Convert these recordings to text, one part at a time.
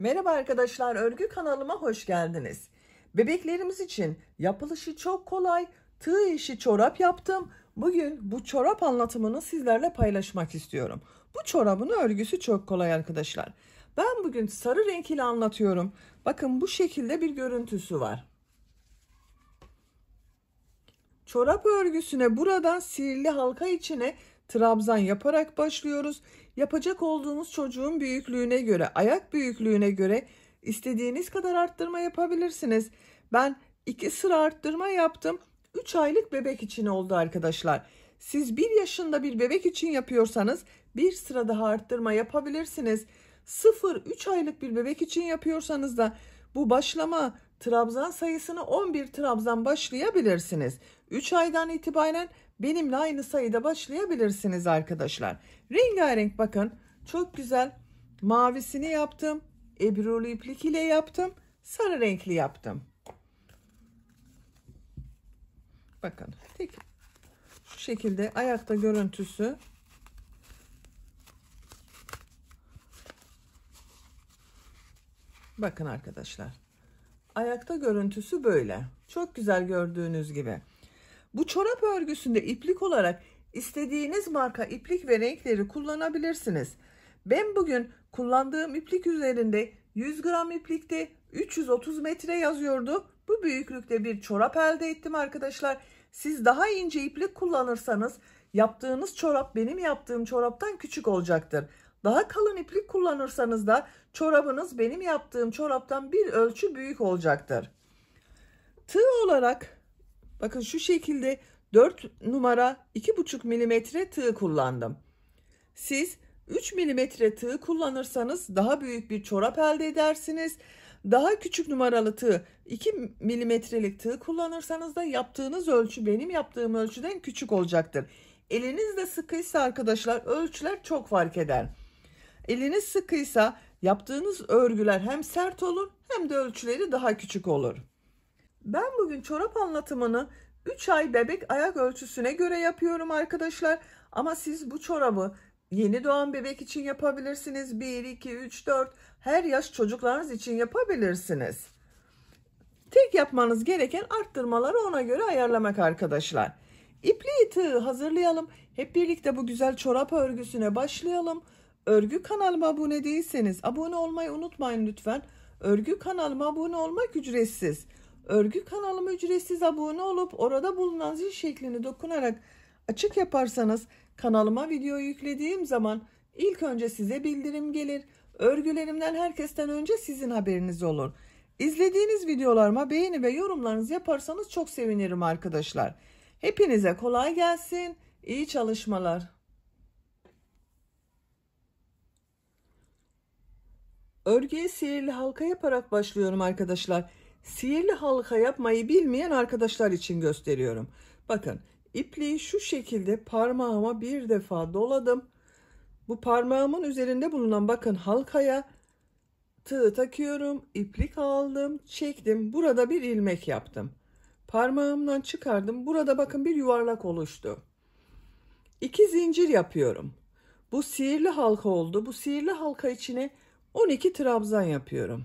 Merhaba arkadaşlar, örgü kanalıma hoş geldiniz. Bebeklerimiz için yapılışı çok kolay, tığ işi çorap yaptım. Bugün bu çorap anlatımını sizlerle paylaşmak istiyorum. Bu çorabın örgüsü çok kolay arkadaşlar. Ben bugün sarı renk ile anlatıyorum. Bakın bu şekilde bir görüntüsü var. Çorap örgüsüne buradan sihirli halka içine trabzan yaparak başlıyoruz. Yapacak olduğunuz çocuğun büyüklüğüne göre, ayak büyüklüğüne göre istediğiniz kadar arttırma yapabilirsiniz. Ben 2 sıra arttırma yaptım. 3 aylık bebek için oldu arkadaşlar. Siz 1 yaşında bir bebek için yapıyorsanız bir sıra daha arttırma yapabilirsiniz. 0-3 aylık bir bebek için yapıyorsanız da bu başlama trabzan sayısını 11 trabzan başlayabilirsiniz. 3 aydan itibaren benimle aynı sayıda başlayabilirsiniz arkadaşlar. Rengarenk bakın çok güzel mavisini yaptım. Ebrulu iplik ile yaptım. Sarı renkli yaptım. Bakın tek şu şekilde ayakta görüntüsü Bakın arkadaşlar. Ayakta görüntüsü böyle. Çok güzel gördüğünüz gibi. Bu çorap örgüsünde iplik olarak istediğiniz marka iplik ve renkleri kullanabilirsiniz. Ben bugün kullandığım iplik üzerinde 100 gram iplikte 330 metre yazıyordu. Bu büyüklükte bir çorap elde ettim arkadaşlar. Siz daha ince iplik kullanırsanız yaptığınız çorap benim yaptığım çoraptan küçük olacaktır. Daha kalın iplik kullanırsanız da çorabınız benim yaptığım çoraptan bir ölçü büyük olacaktır. Tığ olarak Bakın şu şekilde 4 numara 2,5 mm tığ kullandım. Siz 3 mm tığ kullanırsanız daha büyük bir çorap elde edersiniz. Daha küçük numaralı tığ 2 mm'lik tığ kullanırsanız da yaptığınız ölçü benim yaptığım ölçüden küçük olacaktır. Eliniz de sıkıysa arkadaşlar ölçüler çok fark eder. Eliniz sıkıysa yaptığınız örgüler hem sert olur hem de ölçüleri daha küçük olur. Ben bugün çorap anlatımını 3 ay bebek ayak ölçüsüne göre yapıyorum arkadaşlar. Ama siz bu çorabı yeni doğan bebek için yapabilirsiniz. 1, 2, 3, 4 her yaş çocuklarınız için yapabilirsiniz. Tek yapmanız gereken arttırmaları ona göre ayarlamak arkadaşlar. İpli tığ hazırlayalım. Hep birlikte bu güzel çorap örgüsüne başlayalım. Örgü kanalıma abone değilseniz abone olmayı unutmayın lütfen. Örgü kanalıma abone olmak ücretsiz. Örgü kanalıma ücretsiz abone olup orada bulunan zil şeklini dokunarak açık yaparsanız kanalıma video yüklediğim zaman ilk önce size bildirim gelir. Örgülerimden herkesten önce sizin haberiniz olur. İzlediğiniz videolarıma beğeni ve yorumlarınızı yaparsanız çok sevinirim arkadaşlar. Hepinize kolay gelsin. İyi çalışmalar. Örgüye sihirli halka yaparak başlıyorum arkadaşlar. Sihirli halka yapmayı bilmeyen arkadaşlar için gösteriyorum. Bakın ipliği şu şekilde parmağıma bir defa doladım. Bu parmağımın üzerinde bulunan bakın halkaya tığ takıyorum, iplik aldım, çektim. Burada bir ilmek yaptım. Parmağımdan çıkardım. Burada bakın bir yuvarlak oluştu. İki zincir yapıyorum. Bu sihirli halka oldu. Bu sihirli halka içine 12 trabzan yapıyorum.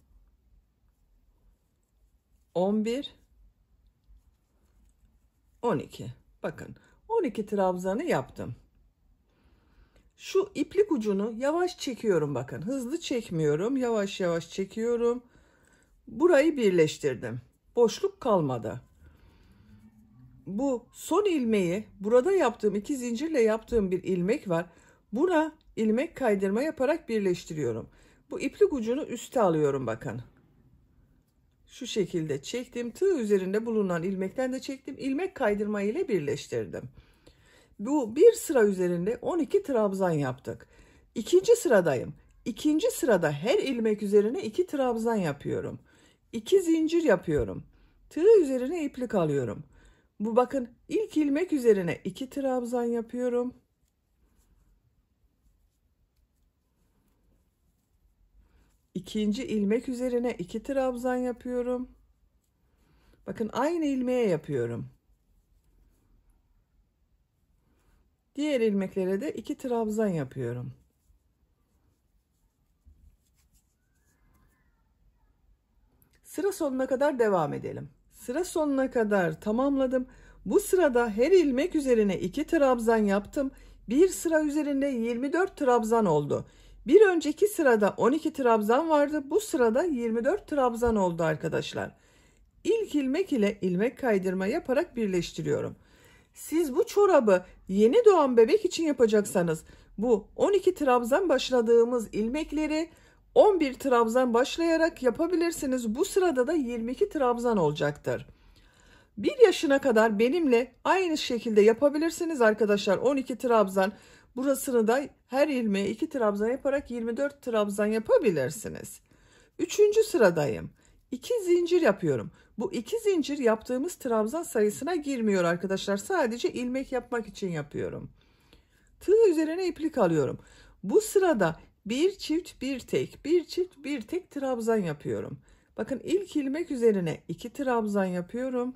11 12 bakın 12 trabzanı yaptım şu iplik ucunu yavaş çekiyorum bakın hızlı çekmiyorum yavaş yavaş çekiyorum burayı birleştirdim boşluk kalmadı bu son ilmeği burada yaptığım iki zincirle yaptığım bir ilmek var buna ilmek kaydırma yaparak birleştiriyorum bu iplik ucunu üste alıyorum bakın şu şekilde çektim. Tığ üzerinde bulunan ilmekten de çektim. İlmek kaydırma ile birleştirdim. Bu bir sıra üzerinde 12 trabzan yaptık. İkinci sıradayım. İkinci sırada her ilmek üzerine iki trabzan yapıyorum. 2 zincir yapıyorum. Tığ üzerine iplik alıyorum. Bu bakın ilk ilmek üzerine iki trabzan yapıyorum. ikinci ilmek üzerine iki trabzan yapıyorum. Bakın aynı ilmeğe yapıyorum. Diğer ilmeklere de iki trabzan yapıyorum. Sıra sonuna kadar devam edelim. Sıra sonuna kadar tamamladım. Bu sırada her ilmek üzerine iki trabzan yaptım. Bir sıra üzerinde 24 trabzan oldu. Bir önceki sırada 12 trabzan vardı. Bu sırada 24 trabzan oldu arkadaşlar. İlk ilmek ile ilmek kaydırma yaparak birleştiriyorum. Siz bu çorabı yeni doğan bebek için yapacaksanız bu 12 trabzan başladığımız ilmekleri 11 trabzan başlayarak yapabilirsiniz. Bu sırada da 22 trabzan olacaktır. 1 yaşına kadar benimle aynı şekilde yapabilirsiniz arkadaşlar. 12 trabzan Burasını da her ilmeğe 2 trabzan yaparak 24 trabzan yapabilirsiniz. Üçüncü sıradayım. 2 zincir yapıyorum. Bu 2 zincir yaptığımız trabzan sayısına girmiyor arkadaşlar. Sadece ilmek yapmak için yapıyorum. Tığ üzerine iplik alıyorum. Bu sırada bir çift bir tek, bir çift bir tek trabzan yapıyorum. Bakın ilk ilmek üzerine 2 trabzan yapıyorum.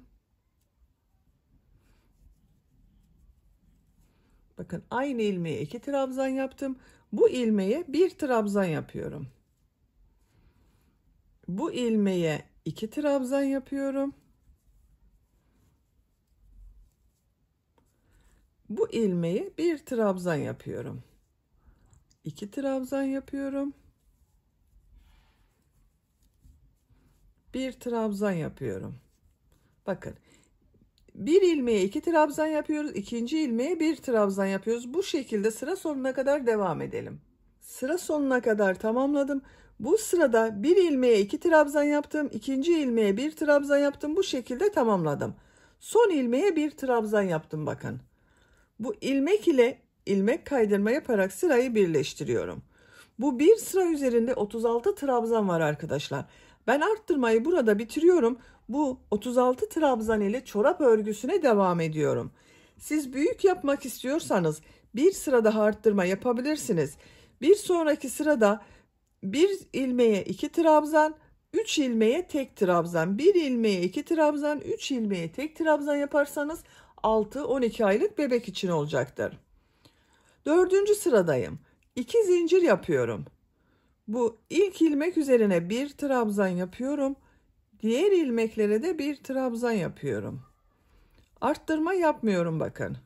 Bakın aynı ilmeği iki trabzan yaptım. Bu ilmeğe bir trabzan yapıyorum. Bu ilmeğe iki trabzan yapıyorum. Bu ilmeği bir trabzan yapıyorum. İki trabzan yapıyorum. Bir trabzan yapıyorum. Bakın bir ilmeğe iki trabzan yapıyoruz. ikinci ilmeğe bir trabzan yapıyoruz. Bu şekilde sıra sonuna kadar devam edelim. Sıra sonuna kadar tamamladım. Bu sırada bir ilmeğe iki trabzan yaptım. ikinci ilmeğe bir trabzan yaptım. Bu şekilde tamamladım. Son ilmeğe bir trabzan yaptım bakın. Bu ilmek ile ilmek kaydırma yaparak sırayı birleştiriyorum. Bu bir sıra üzerinde 36 trabzan var arkadaşlar. Ben arttırmayı burada bitiriyorum bu 36 trabzan ile çorap örgüsüne devam ediyorum. Siz büyük yapmak istiyorsanız bir sırada arttırma yapabilirsiniz. Bir sonraki sırada bir ilmeğe iki trabzan, 3 ilmeğe tek trabzan, bir ilmeğe 2 trabzan, 3 ilmeğe tek trabzan yaparsanız 6-12 aylık bebek için olacaktır. Dördüncü sıradayım. 2 zincir yapıyorum. Bu ilk ilmek üzerine bir trabzan yapıyorum. Diğer ilmeklere de bir trabzan yapıyorum. Arttırma yapmıyorum bakın.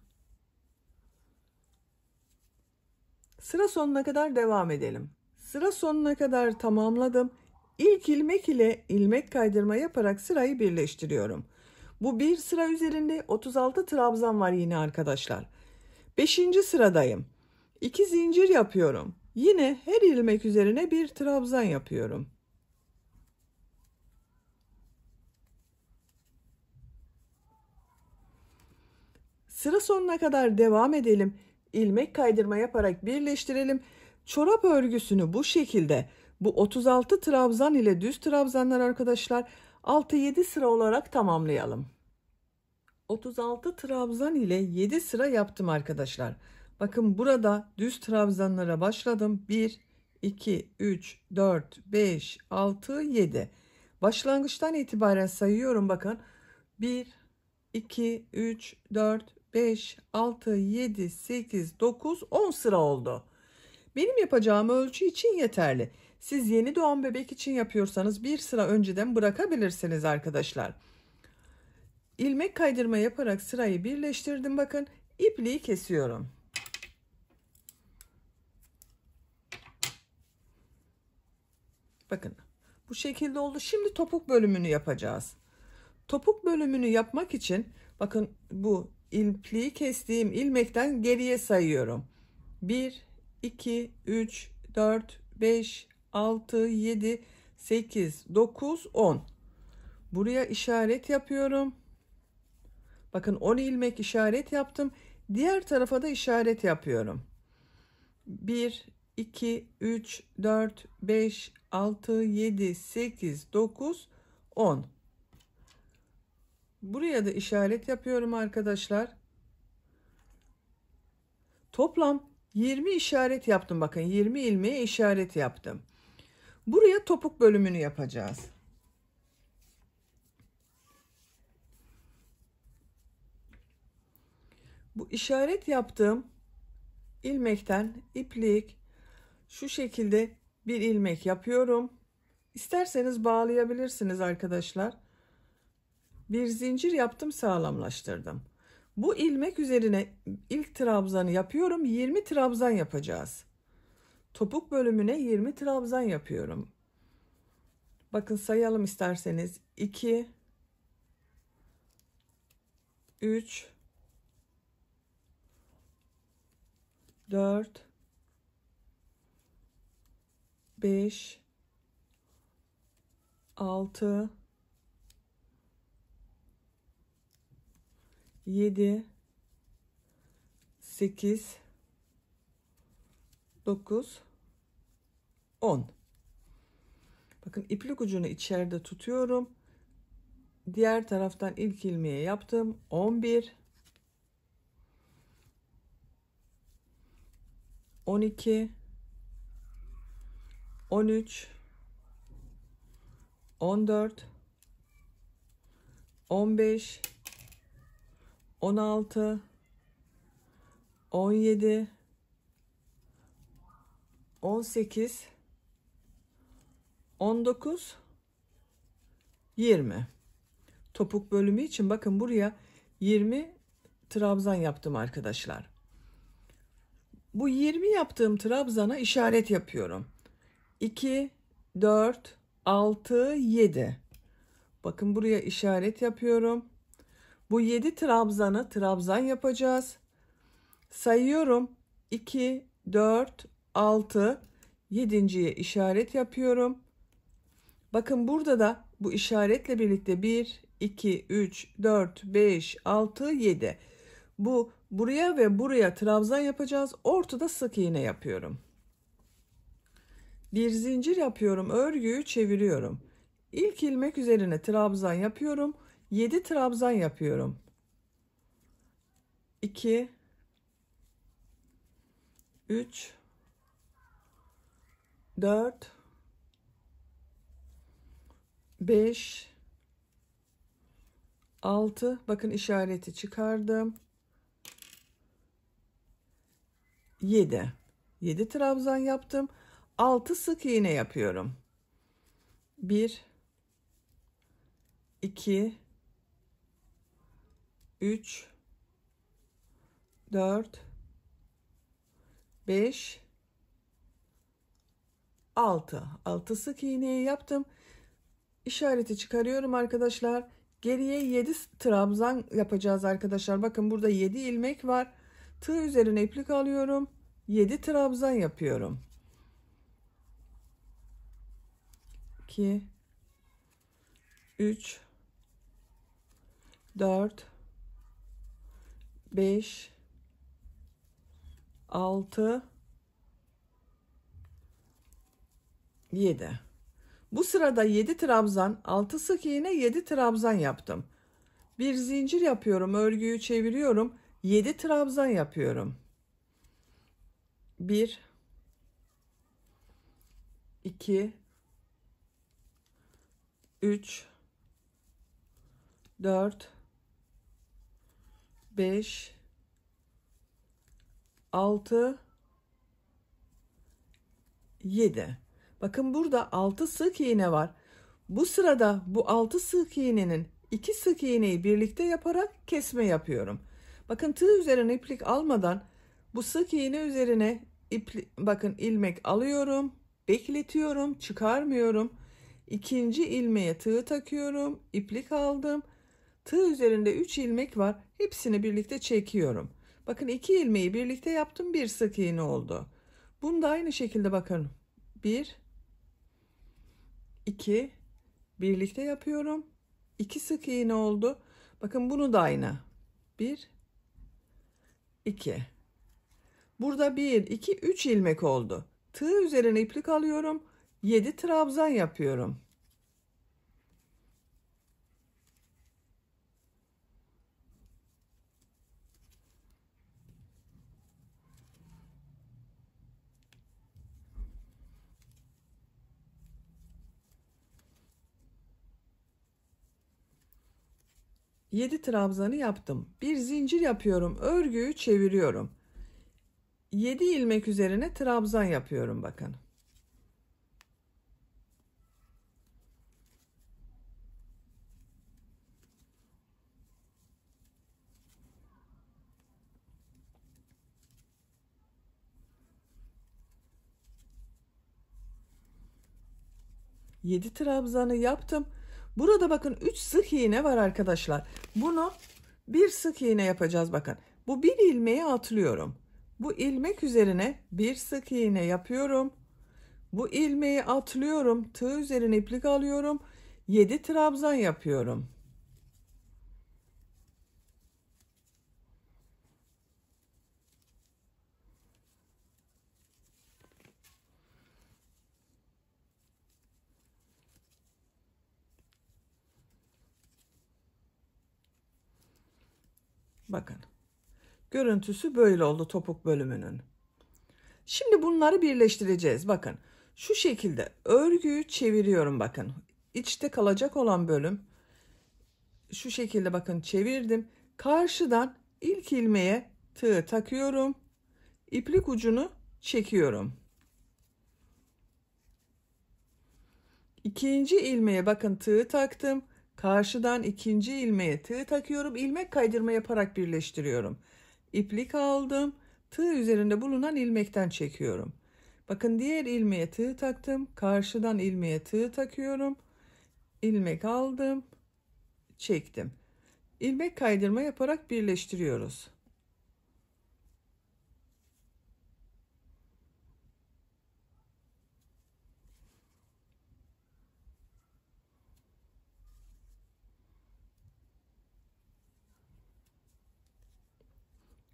Sıra sonuna kadar devam edelim. Sıra sonuna kadar tamamladım. İlk ilmek ile ilmek kaydırma yaparak sırayı birleştiriyorum. Bu bir sıra üzerinde 36 trabzan var yine arkadaşlar. Beşinci sıradayım. İki zincir yapıyorum. Yine her ilmek üzerine bir trabzan yapıyorum. Sıra sonuna kadar devam edelim. İlmek kaydırma yaparak birleştirelim. Çorap örgüsünü bu şekilde bu 36 trabzan ile düz trabzanlar arkadaşlar 6-7 sıra olarak tamamlayalım. 36 trabzan ile 7 sıra yaptım arkadaşlar. Bakın burada düz trabzanlara başladım. 1, 2, 3, 4, 5, 6, 7. Başlangıçtan itibaren sayıyorum bakın. 1, 2, 3, 4, 5, 6, 7, 8, 9, 10 sıra oldu. Benim yapacağım ölçü için yeterli. Siz yeni doğan bebek için yapıyorsanız bir sıra önceden bırakabilirsiniz arkadaşlar. İlmek kaydırma yaparak sırayı birleştirdim bakın. İpliği kesiyorum. Bakın bu şekilde oldu. Şimdi topuk bölümünü yapacağız. Topuk bölümünü yapmak için bakın bu Ilpliği kestiğim ilmekten geriye sayıyorum. 1, 2, 3, 4, 5, 6, 7, 8, 9, 10. Buraya işaret yapıyorum. Bakın 10 ilmek işaret yaptım. Diğer tarafa da işaret yapıyorum. 1, 2, 3, 4, 5, 6, 7, 8, 9, 10. Buraya da işaret yapıyorum arkadaşlar. Toplam 20 işaret yaptım. Bakın 20 ilmeğe işaret yaptım. Buraya topuk bölümünü yapacağız. Bu işaret yaptığım ilmekten iplik şu şekilde bir ilmek yapıyorum. İsterseniz bağlayabilirsiniz arkadaşlar bir zincir yaptım sağlamlaştırdım. Bu ilmek üzerine ilk trabzanı yapıyorum. 20 trabzan yapacağız. Topuk bölümüne 20 trabzan yapıyorum. Bakın sayalım isterseniz. 2 3 4 5 6 7 8 9 10 Bakın iplik ucunu içeride tutuyorum. Diğer taraftan ilk ilmeği yaptım. 11 12 13 14 15 16 17 18 19 20 topuk bölümü için bakın buraya 20 trabzan yaptım arkadaşlar. Bu 20 yaptığım trabzana işaret yapıyorum. 2 4 6 7 Bakın buraya işaret yapıyorum. Bu 7 trabzanı trabzan yapacağız. Sayıyorum. 2, 4, 6, 7.ye işaret yapıyorum. Bakın burada da bu işaretle birlikte 1, 2, 3, 4, 5, 6, 7. Bu buraya ve buraya trabzan yapacağız. Ortada sık iğne yapıyorum. Bir zincir yapıyorum. Örgüyü çeviriyorum. İlk ilmek üzerine trabzan yapıyorum. 7 trabzan yapıyorum. 2 3 4 5 6 bakın işareti çıkardım. 7 7 trabzan yaptım. 6 sık iğne yapıyorum. 1 2 3 4 5 6 6 sık iğneyi yaptım. İşareti çıkarıyorum arkadaşlar. Geriye 7 trabzan yapacağız arkadaşlar. Bakın burada 7 ilmek var. Tığ üzerine iplik alıyorum. 7 trabzan yapıyorum. 2 3 4 5 6 7 bu sırada 7 trabzan 6 sık iğne 7 trabzan yaptım bir zincir yapıyorum örgüyü çeviriyorum 7 trabzan yapıyorum 1 2 3 4 5 6 7 bakın burada 6 sık iğne var bu sırada bu 6 sık iğnenin 2 sık iğneyi birlikte yaparak kesme yapıyorum bakın tığ üzerine iplik almadan bu sık iğne üzerine ipli, bakın ilmek alıyorum bekletiyorum çıkarmıyorum İkinci ilmeğe tığ takıyorum iplik aldım Tığ üzerinde 3 ilmek var. Hepsini birlikte çekiyorum. Bakın 2 ilmeği birlikte yaptım. Bir sık iğne oldu. Bunu da aynı şekilde bakın. 1 2 birlikte yapıyorum. 2 sık iğne oldu. Bakın bunu da aynı. 1 2 Burada 1 2 3 ilmek oldu. Tığ üzerine iplik alıyorum. 7 trabzan yapıyorum. 7 trabzanı yaptım. Bir zincir yapıyorum. Örgüyü çeviriyorum. 7 ilmek üzerine trabzan yapıyorum bakın. Yedi trabzanı yaptım. Burada bakın 3 sık iğne var arkadaşlar. Bunu bir sık iğne yapacağız bakın. Bu bir ilmeği atlıyorum. Bu ilmek üzerine bir sık iğne yapıyorum. Bu ilmeği atlıyorum. Tığ üzerine iplik alıyorum. 7 trabzan yapıyorum. Bakın. Görüntüsü böyle oldu topuk bölümünün. Şimdi bunları birleştireceğiz. Bakın şu şekilde örgüyü çeviriyorum bakın. İçte kalacak olan bölüm şu şekilde bakın çevirdim. Karşıdan ilk ilmeğe tığ takıyorum. İplik ucunu çekiyorum. İkinci ilmeğe bakın tığı taktım. Karşıdan ikinci ilmeğe tığ takıyorum. ilmek kaydırma yaparak birleştiriyorum. İplik aldım. Tığ üzerinde bulunan ilmekten çekiyorum. Bakın diğer ilmeğe tığ taktım. Karşıdan ilmeğe tığ takıyorum. ilmek aldım. Çektim. İlmek kaydırma yaparak birleştiriyoruz.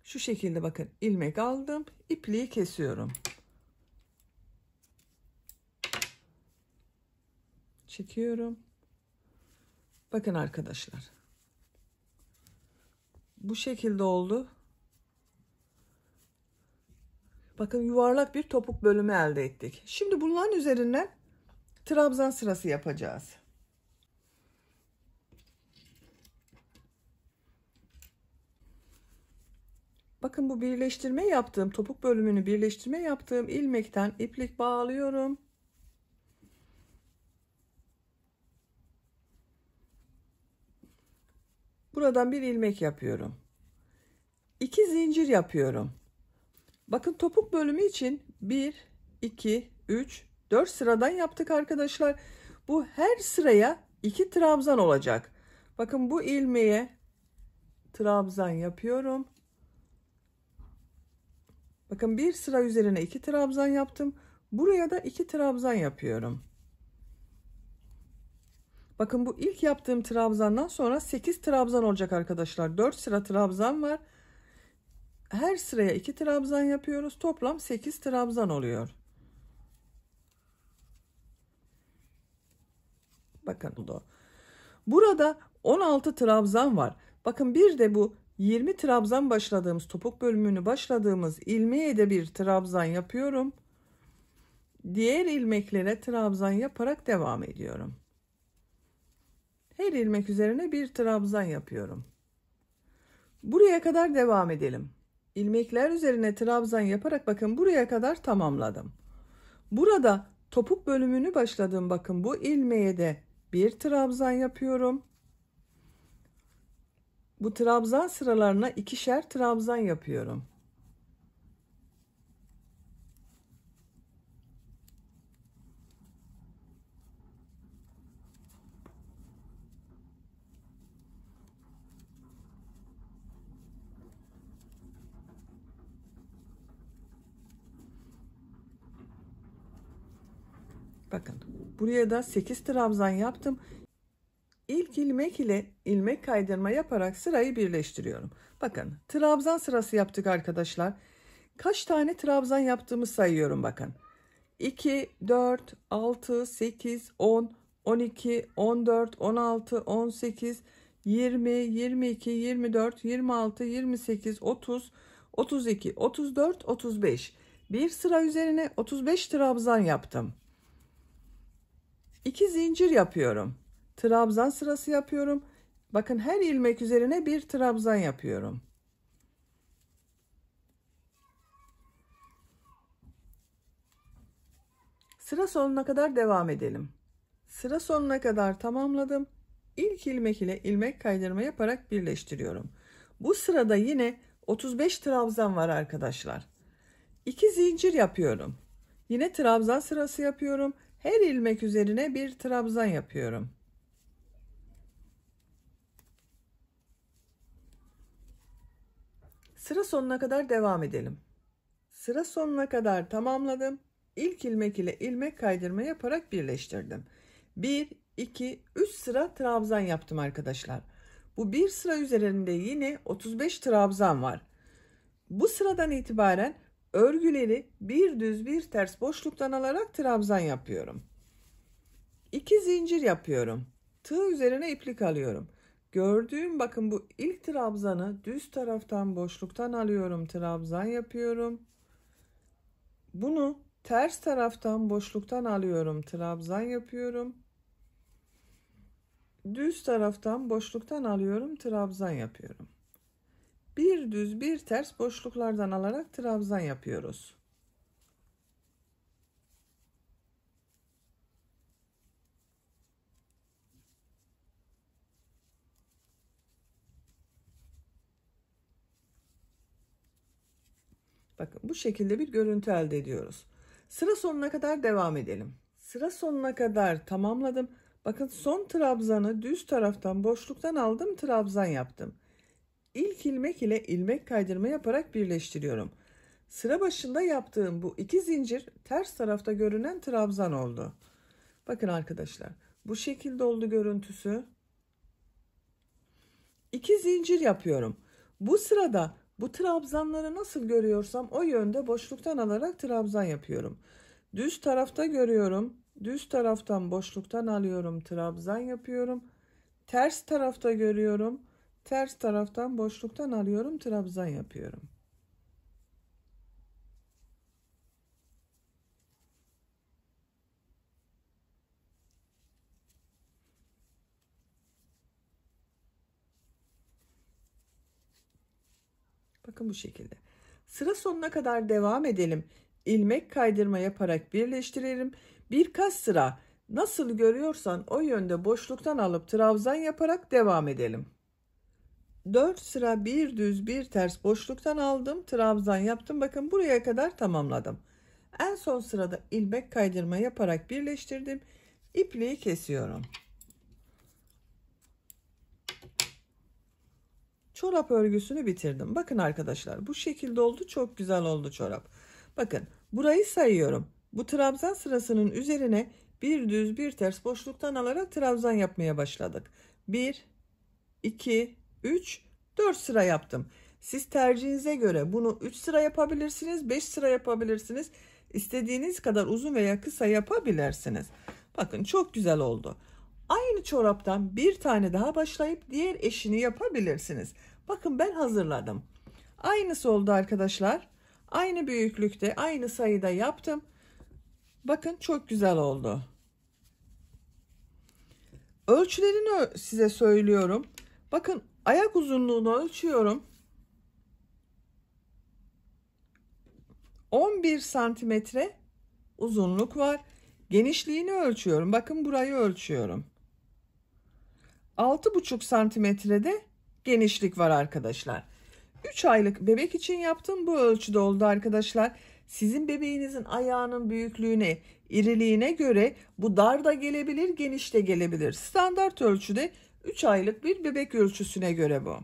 şu şekilde bakın ilmek aldım ipliği kesiyorum çekiyorum bakın arkadaşlar bu şekilde oldu bakın yuvarlak bir topuk bölümü elde ettik şimdi bunların üzerinden trabzan sırası yapacağız Bakın bu birleştirme yaptığım topuk bölümünü birleştirme yaptığım ilmekten iplik bağlıyorum. Buradan bir ilmek yapıyorum. 2 zincir yapıyorum. Bakın topuk bölümü için 1, 2, 3, 4 sıradan yaptık arkadaşlar. Bu her sıraya 2 trabzan olacak. Bakın bu ilmeğe trabzan yapıyorum. Bakın bir sıra üzerine iki trabzan yaptım. Buraya da iki trabzan yapıyorum. Bakın bu ilk yaptığım trabzandan sonra 8 trabzan olacak arkadaşlar. 4 sıra trabzan var. Her sıraya 2 trabzan yapıyoruz. Toplam 8 trabzan oluyor. Bakın bu da. Burada 16 trabzan var. Bakın bir de bu 20 trabzan başladığımız topuk bölümünü başladığımız ilmeğe de bir trabzan yapıyorum. Diğer ilmeklere trabzan yaparak devam ediyorum. Her ilmek üzerine bir trabzan yapıyorum. Buraya kadar devam edelim. İlmekler üzerine trabzan yaparak bakın buraya kadar tamamladım. Burada topuk bölümünü başladım bakın bu ilmeğe de bir trabzan yapıyorum bu trabzan sıralarına ikişer trabzan yapıyorum. Bakın buraya da 8 trabzan yaptım. Tepki ilmek ile ilmek kaydırma yaparak sırayı birleştiriyorum. Bakın trabzan sırası yaptık arkadaşlar. Kaç tane trabzan yaptığımı sayıyorum bakın. 2, 4, 6, 8, 10, 12, 14, 16, 18, 20, 22, 24, 26, 28, 30, 32, 34, 35. Bir sıra üzerine 35 trabzan yaptım. 2 zincir yapıyorum trabzan sırası yapıyorum. Bakın her ilmek üzerine bir trabzan yapıyorum. Sıra sonuna kadar devam edelim. Sıra sonuna kadar tamamladım. İlk ilmek ile ilmek kaydırma yaparak birleştiriyorum. Bu sırada yine 35 trabzan var arkadaşlar. 2 zincir yapıyorum. Yine trabzan sırası yapıyorum. Her ilmek üzerine bir trabzan yapıyorum. Sıra sonuna kadar devam edelim. Sıra sonuna kadar tamamladım. İlk ilmek ile ilmek kaydırma yaparak birleştirdim. 1, 2, 3 sıra trabzan yaptım arkadaşlar. Bu bir sıra üzerinde yine 35 trabzan var. Bu sıradan itibaren örgüleri bir düz bir ters boşluktan alarak trabzan yapıyorum. 2 zincir yapıyorum. Tığ üzerine iplik alıyorum. Gördüğüm bakın bu ilk trabzanı düz taraftan boşluktan alıyorum. Trabzan yapıyorum. Bunu ters taraftan boşluktan alıyorum. Trabzan yapıyorum. Düz taraftan boşluktan alıyorum. Trabzan yapıyorum. Bir düz bir ters boşluklardan alarak trabzan yapıyoruz. Bakın bu şekilde bir görüntü elde ediyoruz. Sıra sonuna kadar devam edelim. Sıra sonuna kadar tamamladım. Bakın son trabzanı düz taraftan boşluktan aldım trabzan yaptım. İlk ilmek ile ilmek kaydırma yaparak birleştiriyorum. Sıra başında yaptığım bu iki zincir ters tarafta görünen trabzan oldu. Bakın arkadaşlar bu şekilde oldu görüntüsü. İki zincir yapıyorum. Bu sırada bu trabzanları nasıl görüyorsam o yönde boşluktan alarak trabzan yapıyorum. Düz tarafta görüyorum. Düz taraftan boşluktan alıyorum. Trabzan yapıyorum. Ters tarafta görüyorum. Ters taraftan boşluktan alıyorum. Trabzan yapıyorum. Bakın bu şekilde. Sıra sonuna kadar devam edelim. İlmek kaydırma yaparak birleştirelim. Birkaç sıra nasıl görüyorsan o yönde boşluktan alıp trabzan yaparak devam edelim. 4 sıra bir düz bir ters boşluktan aldım. Trabzan yaptım. Bakın buraya kadar tamamladım. En son sırada ilmek kaydırma yaparak birleştirdim. İpliği kesiyorum. Çorap örgüsünü bitirdim. Bakın arkadaşlar bu şekilde oldu. Çok güzel oldu çorap. Bakın burayı sayıyorum. Bu trabzan sırasının üzerine bir düz bir ters boşluktan alarak trabzan yapmaya başladık. 1, 2, 3, 4 sıra yaptım. Siz tercihinize göre bunu 3 sıra yapabilirsiniz, 5 sıra yapabilirsiniz. İstediğiniz kadar uzun veya kısa yapabilirsiniz. Bakın çok güzel oldu. Aynı çoraptan bir tane daha başlayıp diğer eşini yapabilirsiniz. Bakın ben hazırladım. Aynısı oldu arkadaşlar. Aynı büyüklükte, aynı sayıda yaptım. Bakın çok güzel oldu. Ölçülerini size söylüyorum. Bakın ayak uzunluğunu ölçüyorum. 11 santimetre uzunluk var. Genişliğini ölçüyorum. Bakın burayı ölçüyorum. 6,5 santimetrede genişlik var arkadaşlar. 3 aylık bebek için yaptım. Bu ölçüde oldu arkadaşlar. Sizin bebeğinizin ayağının büyüklüğüne, iriliğine göre bu dar da gelebilir, geniş de gelebilir. Standart ölçüde 3 aylık bir bebek ölçüsüne göre bu.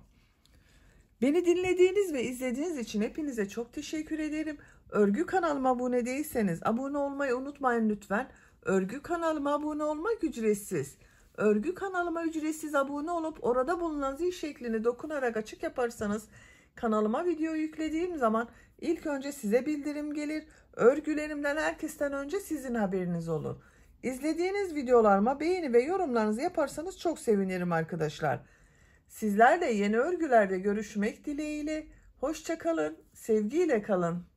Beni dinlediğiniz ve izlediğiniz için hepinize çok teşekkür ederim. Örgü kanalıma abone değilseniz abone olmayı unutmayın lütfen. Örgü kanalıma abone olmak ücretsiz örgü kanalıma ücretsiz abone olup orada bulunan zil şeklini dokunarak açık yaparsanız kanalıma video yüklediğim zaman ilk önce size bildirim gelir. Örgülerimden herkesten önce sizin haberiniz olur. İzlediğiniz videolarıma beğeni ve yorumlarınızı yaparsanız çok sevinirim arkadaşlar. Sizlerle yeni örgülerde görüşmek dileğiyle. Hoşçakalın, sevgiyle kalın.